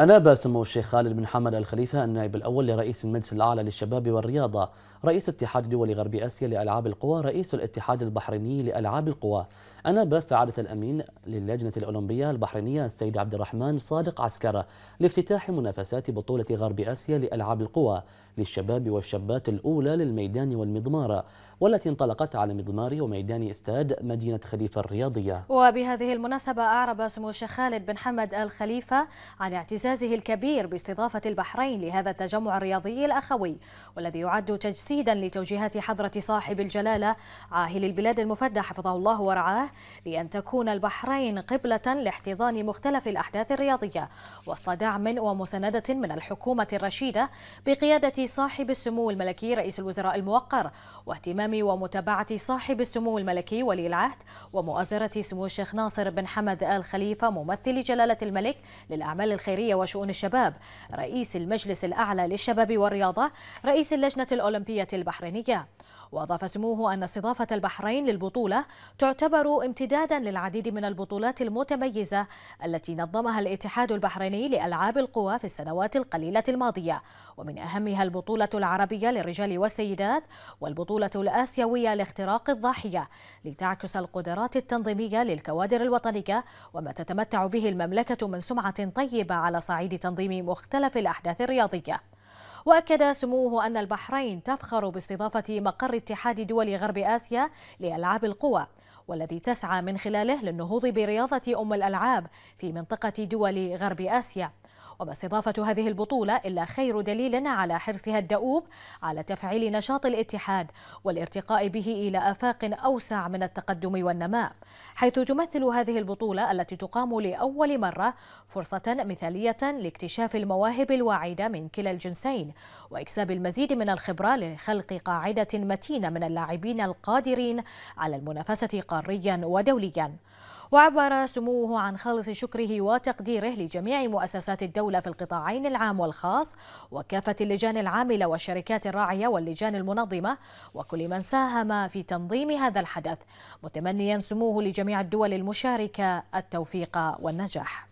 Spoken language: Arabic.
أناب سمو الشيخ خالد بن حمد الخليفة النائب الأول لرئيس المجلس الأعلى للشباب والرياضة رئيس اتحاد دول غرب آسيا لألعاب القوى رئيس الاتحاد البحريني لألعاب القوى أنا بسعادة الأمين للجنة الأولمبية البحرينية السيد عبد الرحمن صادق عسكرة لافتتاح منافسات بطولة غرب آسيا لألعاب القوى للشباب والشابات الأولى للميدان والمضمارة والتي انطلقت على مضمار وميدان استاد مدينة خليفة الرياضية وبهذه المناسبة أعرب سمو الشيخ خالد بن حمد آل خليفة عن اعتزازه الكبير باستضافة البحرين لهذا التجمع الرياضي الأخوي والذي يعد تجسيدا لتوجيهات حضرة صاحب الجلالة عاهل البلاد المفدى حفظه الله ورعاه لأن تكون البحرين قبلة لاحتضان مختلف الأحداث الرياضية وسط دعم ومساندة من الحكومة الرشيدة بقيادة صاحب السمو الملكي رئيس الوزراء الموقر واهتمام ومتابعة صاحب السمو الملكي ولي العهد ومؤازرة سمو الشيخ ناصر بن حمد آل خليفة ممثل جلالة الملك للأعمال الخيرية وشؤون الشباب رئيس المجلس الأعلى للشباب والرياضة رئيس اللجنة الأولمبية البحرينية وأضاف سموه أن استضافة البحرين للبطولة تعتبر امتدادا للعديد من البطولات المتميزة التي نظمها الاتحاد البحريني لألعاب القوى في السنوات القليلة الماضية ومن أهمها البطولة العربية للرجال والسيدات والبطولة الآسيوية لاختراق الضاحية لتعكس القدرات التنظيمية للكوادر الوطنية وما تتمتع به المملكة من سمعة طيبة على صعيد تنظيم مختلف الأحداث الرياضية وأكد سموه أن البحرين تفخر باستضافة مقر اتحاد دول غرب آسيا لألعاب القوى والذي تسعى من خلاله للنهوض برياضة أم الألعاب في منطقة دول غرب آسيا وما استضافة هذه البطولة إلا خير دليل على حرصها الدؤوب على تفعيل نشاط الاتحاد والارتقاء به إلى آفاق أوسع من التقدم والنماء حيث تمثل هذه البطولة التي تقام لأول مرة فرصة مثالية لاكتشاف المواهب الواعدة من كلا الجنسين وإكساب المزيد من الخبرة لخلق قاعدة متينة من اللاعبين القادرين على المنافسة قاريا ودوليا وعبر سموه عن خالص شكره وتقديره لجميع مؤسسات الدولة في القطاعين العام والخاص وكافة اللجان العاملة والشركات الراعية واللجان المنظمة وكل من ساهم في تنظيم هذا الحدث متمنيا سموه لجميع الدول المشاركة التوفيق والنجاح